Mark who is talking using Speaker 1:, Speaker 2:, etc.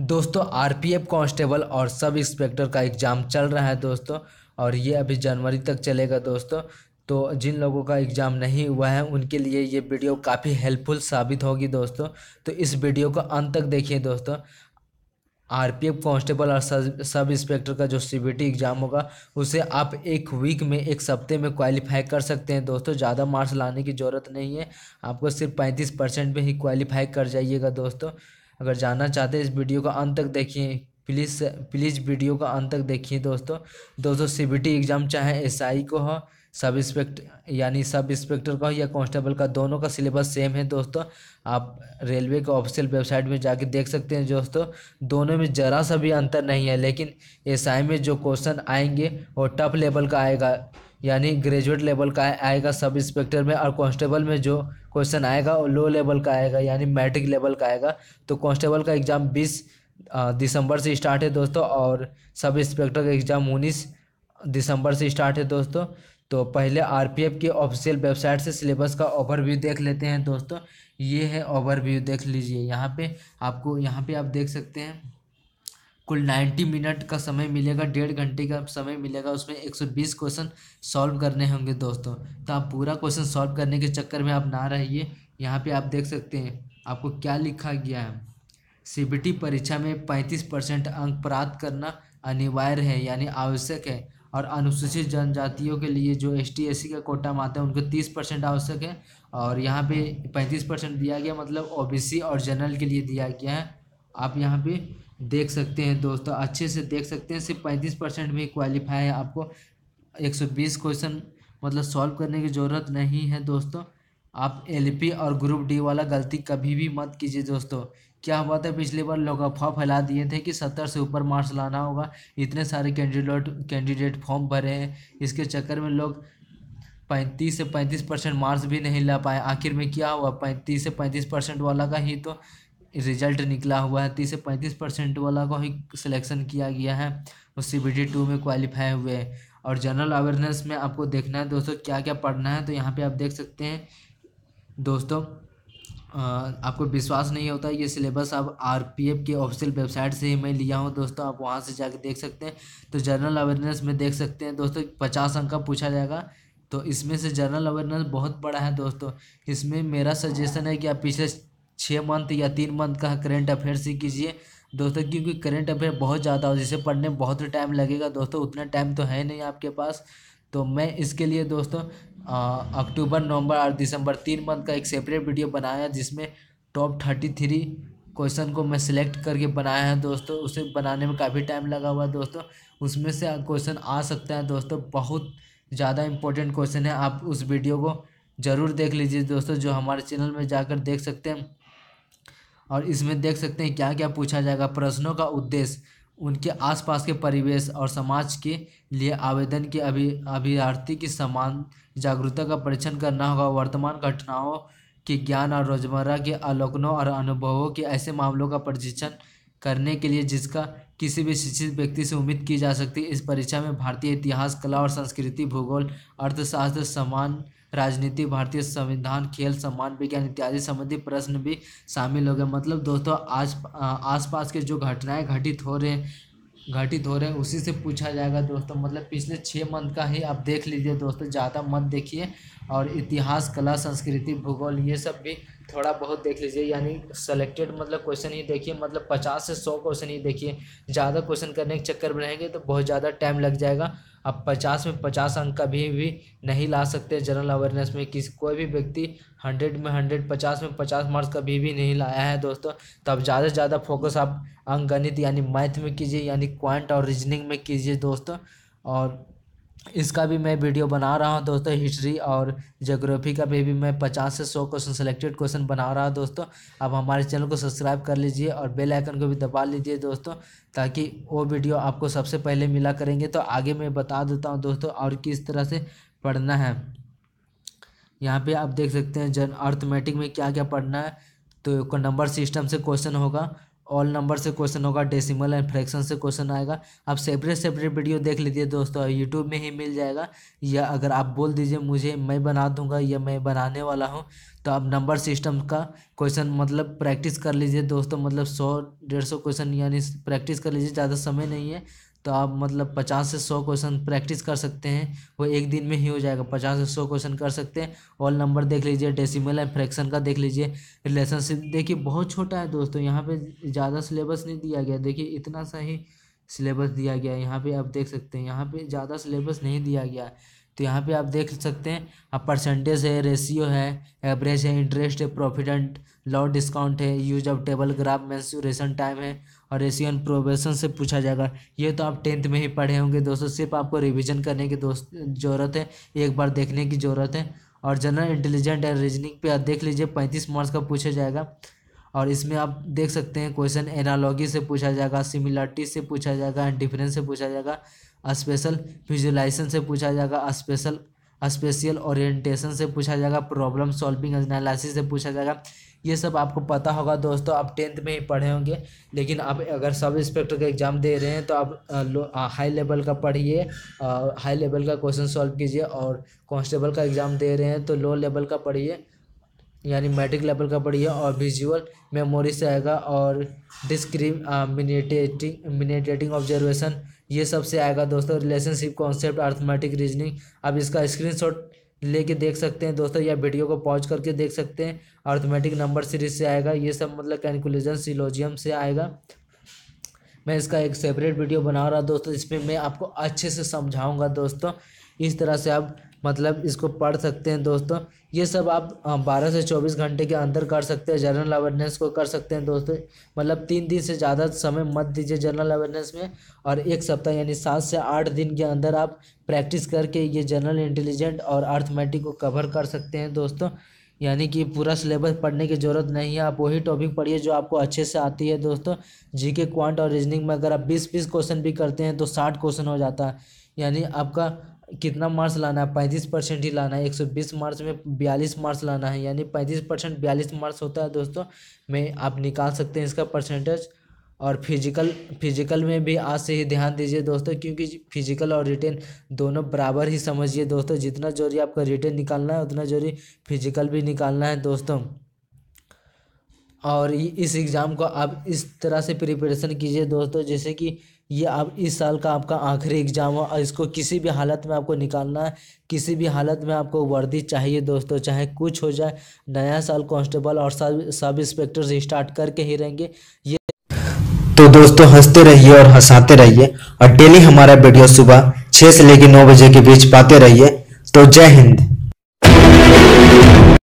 Speaker 1: दोस्तों RPF constable और sub inspector का एग्ज़ाम चल रहा है दोस्तों और ये अभी जनवरी तक चलेगा दोस्तों तो जिन लोगों का एग्ज़ाम नहीं हुआ है उनके लिए ये वीडियो काफ़ी हेल्पफुल साबित होगी दोस्तों तो इस वीडियो को अंत तक देखिए दोस्तों आर पी एफ कॉन्स्टेबल और सब इंस्पेक्टर का जो टी एग्ज़ाम होगा उसे आप एक वीक में एक सप्ते में क्वालिफाई कर सकते हैं दोस्तों ज़्यादा मार्क्स लाने की ज़रूरत नहीं है आपको सिर्फ पैंतीस परसेंट में ही क्वालिफाई कर जाइएगा दोस्तों अगर जानना चाहते हैं इस वीडियो का अंत तक देखिए प्लीज़ प्लीज़ वीडियो का अंत तक देखिए दोस्तों दोस्तों सी बी टी एग्ज़ाम चाहे एस आई को हो सब इंस्पेक्ट यानी सब इंस्पेक्टर का हो या कांस्टेबल का दोनों का सिलेबस सेम है दोस्तों आप रेलवे के ऑफिशियल वेबसाइट में जाके देख सकते हैं दोस्तों दोनों में ज़रा सा भी अंतर नहीं है लेकिन एस में जो क्वेश्चन आएंगे वो टफ लेवल का आएगा यानी ग्रेजुएट लेवल का आएगा सब इंस्पेक्टर में और कांस्टेबल में जो क्वेश्चन आएगा वो लो लेवल का आएगा यानी मैट्रिक लेवल का आएगा तो कांस्टेबल का एग्ज़ाम बीस दिसंबर से स्टार्ट है दोस्तों और सब इंस्पेक्टर का एग्ज़ाम उन्नीस दिसंबर से स्टार्ट है दोस्तों तो पहले आरपीएफ की ऑफिशियल वेबसाइट से सिलेबस का ओवरव्यू देख लेते हैं दोस्तों ये है ओवरव्यू देख लीजिए यहाँ पे आपको यहाँ पे आप देख सकते हैं कुल नाइन्टी मिनट का समय मिलेगा डेढ़ घंटे का समय मिलेगा उसमें एक सौ बीस क्वेश्चन सॉल्व करने होंगे दोस्तों तो आप पूरा क्वेश्चन सॉल्व करने के चक्कर में आप ना रहिए यहाँ पे आप देख सकते हैं आपको क्या लिखा गया है सी परीक्षा में पैंतीस परसेंट अंक प्राप्त करना अनिवार्य है यानी आवश्यक है और अनुसूचित जनजातियों के लिए जो एस टी एस सी का कोटा में आता है उनको तीस परसेंट आवश्यक है और यहाँ पे पैंतीस परसेंट दिया गया मतलब ओ बी सी और जनरल के लिए दिया गया है आप यहाँ पे देख सकते हैं दोस्तों अच्छे से देख सकते हैं सिर्फ पैंतीस परसेंट भी क्वालिफाई है आपको एक सौ बीस क्वेश्चन मतलब सॉल्व करने की ज़रूरत नहीं है दोस्तों आप पी और ग्रुप डी वाला गलती कभी भी मत कीजिए दोस्तों क्या हुआ था पिछली बार लोग अफवाह फैला दिए थे कि सत्तर से ऊपर मार्क्स लाना होगा इतने सारे कैंडिडेट कैंडिडेट फॉर्म भरे हैं इसके चक्कर में लोग पैंतीस से पैंतीस परसेंट मार्क्स भी नहीं ला पाए आखिर में क्या हुआ पैंतीस से पैंतीस परसेंट वाला का ही तो रिजल्ट निकला हुआ है तीस से पैंतीस परसेंट वाला को ही सिलेक्शन किया गया है वो सी बी टी टू में क्वालिफाई हुए और जनरल अवेयरनेस में आपको देखना है दोस्तों क्या क्या पढ़ना है तो यहाँ पे आप देख सकते हैं दोस्तों आपको विश्वास नहीं होता ये सिलेबस आप आर पी एफ के ऑफिशियल वेबसाइट से ही मैं लिया हूँ दोस्तों आप वहाँ से जाके देख सकते हैं तो जनरल अवेयरनेस में देख सकते हैं दोस्तों पचास अंक का पूछा जाएगा तो इसमें से जनरल अवेयरनेस बहुत बड़ा है दोस्तों इसमें मेरा सजेशन है कि आप पिछले छः मंथ या तीन मंथ का करेंट अफेयर से कीजिए दोस्तों क्योंकि करेंट अफेयर बहुत ज़्यादा हो जिसे पढ़ने में बहुत टाइम लगेगा दोस्तों उतना टाइम तो है नहीं आपके पास तो मैं इसके लिए दोस्तों अक्टूबर नवंबर और दिसंबर तीन मंथ का एक सेपरेट वीडियो बनाया जिसमें टॉप थर्टी थ्री क्वेश्चन को मैं सिलेक्ट करके बनाया है दोस्तों उसे बनाने में काफ़ी टाइम लगा हुआ है दोस्तों उसमें से क्वेश्चन आ सकते हैं दोस्तों बहुत ज़्यादा इंपॉर्टेंट क्वेश्चन है आप उस वीडियो को ज़रूर देख लीजिए दोस्तों जो हमारे चैनल में जाकर देख सकते हैं और इसमें देख सकते हैं क्या क्या पूछा जाएगा प्रश्नों का उद्देश्य उनके आसपास के परिवेश और समाज के लिए आवेदन के अभि अभ्यार्थी की समान जागरूकता का परीक्षण करना होगा वर्तमान घटनाओं के ज्ञान और रोजमर्रा के अलोकनों और अनुभवों के ऐसे मामलों का परीक्षण करने के लिए जिसका किसी भी शिक्षित व्यक्ति से उम्मीद की जा सकती है इस परीक्षा में भारतीय इतिहास कला और संस्कृति भूगोल अर्थशास्त्र समान राजनीति भारतीय संविधान खेल सम्मान विज्ञान इत्यादि संबंधी प्रश्न भी शामिल हो गए मतलब दोस्तों आस आसपास के जो घटनाएं घटित हो रहे हैं घटित हो रहे हैं उसी से पूछा जाएगा दोस्तों मतलब पिछले छः मंथ का ही आप देख लीजिए दोस्तों ज़्यादा मत देखिए और इतिहास कला संस्कृति भूगोल ये सब भी थोड़ा बहुत देख लीजिए यानी सेलेक्टेड मतलब क्वेश्चन ही देखिए मतलब पचास से सौ क्वेश्चन ही देखिए ज़्यादा क्वेश्चन करने के चक्कर में रहेंगे तो बहुत ज़्यादा टाइम लग जाएगा आप पचास में पचास अंक कभी भी नहीं ला सकते जनरल अवेयरनेस में किसी कोई भी व्यक्ति हंड्रेड में हंड्रेड पचास में पचास मार्क्स कभी भी नहीं लाया है दोस्तों तो आप ज़्यादा से ज़्यादा फोकस आप अंक गणित यानी मैथ में कीजिए यानी क्वांट और रीजनिंग में कीजिए दोस्तों और इसका भी मैं वीडियो बना रहा हूँ दोस्तों हिस्ट्री और जोग्राफी का भी, भी मैं पचास से सौ क्वेश्चन सेलेक्टेड क्वेश्चन बना रहा हूँ दोस्तों आप हमारे चैनल को सब्सक्राइब कर लीजिए और बेल आइकन को भी दबा लीजिए दोस्तों ताकि वो वीडियो आपको सबसे पहले मिला करेंगे तो आगे मैं बता देता हूँ दोस्तों और किस तरह से पढ़ना है यहाँ पे आप देख सकते हैं जन अर्थमेटिक में क्या क्या पढ़ना है तो नंबर सिस्टम से क्वेश्चन होगा ऑल नंबर से क्वेश्चन होगा डेसिमल एंड फ्रैक्शन से क्वेश्चन आएगा आप सेपरेट सेपरेट वीडियो देख लीजिए दोस्तों यूट्यूब में ही मिल जाएगा या अगर आप बोल दीजिए मुझे मैं बना दूंगा या मैं बनाने वाला हूँ तो आप नंबर सिस्टम का क्वेश्चन मतलब प्रैक्टिस कर लीजिए दोस्तों मतलब सौ डेढ़ सौ क्वेश्चन यानी प्रैक्टिस कर लीजिए ज़्यादा समय नहीं है तो आप मतलब पचास से सौ क्वेश्चन प्रैक्टिस कर सकते हैं वो एक दिन में ही हो जाएगा पचास से सौ क्वेश्चन कर सकते हैं ऑल नंबर देख लीजिए डेसिमल एंड फ्रैक्शन का देख लीजिए रिलेशनशिप देखिए बहुत छोटा है दोस्तों यहाँ पे ज़्यादा सिलेबस नहीं दिया गया देखिए इतना सा ही सिलेबस दिया गया है यहाँ पे आप देख सकते हैं यहाँ पे ज़्यादा सिलेबस नहीं दिया गया है तो यहाँ पे आप देख सकते हैं आप परसेंटेज है रेशियो है एवरेज है इंटरेस्ट है प्रॉफिट एंड लॉ डिस्काउंट है use of table graph mensuration time है और रेशियो एंड प्रोबेशन से पूछा जाएगा ये तो आप टेंथ में ही पढ़े होंगे दोस्तों सिर्फ आपको रिविजन करने की दोस्त ज़रूरत है एक बार देखने की ज़रूरत है और जनरल इंटेलिजेंट एंड रीजनिंग पे आप देख लीजिए पैंतीस मार्क्स का पूछा जाएगा और इसमें आप देख सकते हैं क्वेश्चन एनालॉगी से पूछा जाएगा सिमिलरिटी से पूछा जाएगा डिफरेंस से पूछा जाएगा स्पेशल विजुलाइजेशन से पूछा जाएगा स्पेशल स्पेशल ओरिएंटेशन से पूछा जाएगा प्रॉब्लम सॉल्विंग एनालिसिस से पूछा जाएगा ये सब आपको पता होगा दोस्तों आप टेंथ में ही पढ़े होंगे लेकिन आप अगर सब इंस्पेक्टर का एग्ज़ाम दे रहे हैं तो आप हाई लेवल का पढ़िए हाई लेवल का क्वेश्चन सॉल्व कीजिए और कॉन्स्टेबल का एग्ज़ाम दे रहे हैं तो लो लेवल का पढ़िए यानी मैट्रिक लेवल का बढ़िया और विजुअल मेमोरी से आएगा और डिस्क्रिमिनेटिंग मिनेटेटिंग ऑब्जर्वेशन ये सब से आएगा दोस्तों रिलेशनशिप कॉन्सेप्ट अर्थमेटिक रीजनिंग अब इसका स्क्रीनशॉट लेके देख सकते हैं दोस्तों या वीडियो को पॉज करके देख सकते हैं अर्थमेटिक नंबर सीरीज से आएगा ये सब मतलब कैलकुलेशन सिलोजियम से आएगा मैं इसका एक सेपरेट वीडियो बना रहा दोस्तों इसमें मैं आपको अच्छे से समझाऊंगा दोस्तों इस तरह से आप मतलब इसको पढ़ सकते हैं दोस्तों ये सब आप बारह से चौबीस घंटे के अंदर कर सकते हैं जनरल अवेयरनेस को कर सकते हैं दोस्तों मतलब तीन दिन से ज़्यादा समय मत दीजिए जनरल अवेयरनेस में और एक सप्ताह यानी सात से आठ दिन के अंदर आप प्रैक्टिस करके ये जनरल इंटेलिजेंट और अर्थमेटिक को कवर कर सकते हैं दोस्तों यानी कि पूरा सिलेबस पढ़ने की ज़रूरत नहीं है आप वही टॉपिक पढ़िए जो आपको अच्छे से आती है दोस्तों जीके क्वांट और रीजनिंग में अगर आप बीस बीस क्वेश्चन भी करते हैं तो साठ क्वेश्चन हो जाता है यानी आपका कितना मार्क्स लाना है पैंतीस परसेंट ही लाना है एक सौ बीस मार्क्स में बयालीस मार्क्स लाना है यानी पैंतीस परसेंट बयालीस मार्क्स होता है दोस्तों में आप निकाल सकते हैं इसका परसेंटेज और फिजिकल फिजिकल में भी आज से ही ध्यान दीजिए दोस्तों क्योंकि फिजिकल और रिटेन दोनों बराबर ही समझिए दोस्तों जितना जोरी आपका रिटेन निकालना है उतना जोरी फिजिकल भी निकालना है दोस्तों और इस एग्ज़ाम को आप इस तरह से प्रिपरेशन कीजिए दोस्तों जैसे कि ये आप इस साल का आपका आखिरी एग्ज़ाम हो और इसको किसी भी हालत में आपको निकालना है किसी भी हालत में आपको वर्दी चाहिए दोस्तों चाहे कुछ हो जाए नया साल कांस्टेबल और सब सब इंस्पेक्टर स्टार्ट करके ही रहेंगे ये तो दोस्तों हंसते रहिए और हंसाते रहिए और डेली हमारा वीडियो सुबह छः से लेकर नौ बजे के बीच पाते रहिए तो जय हिंद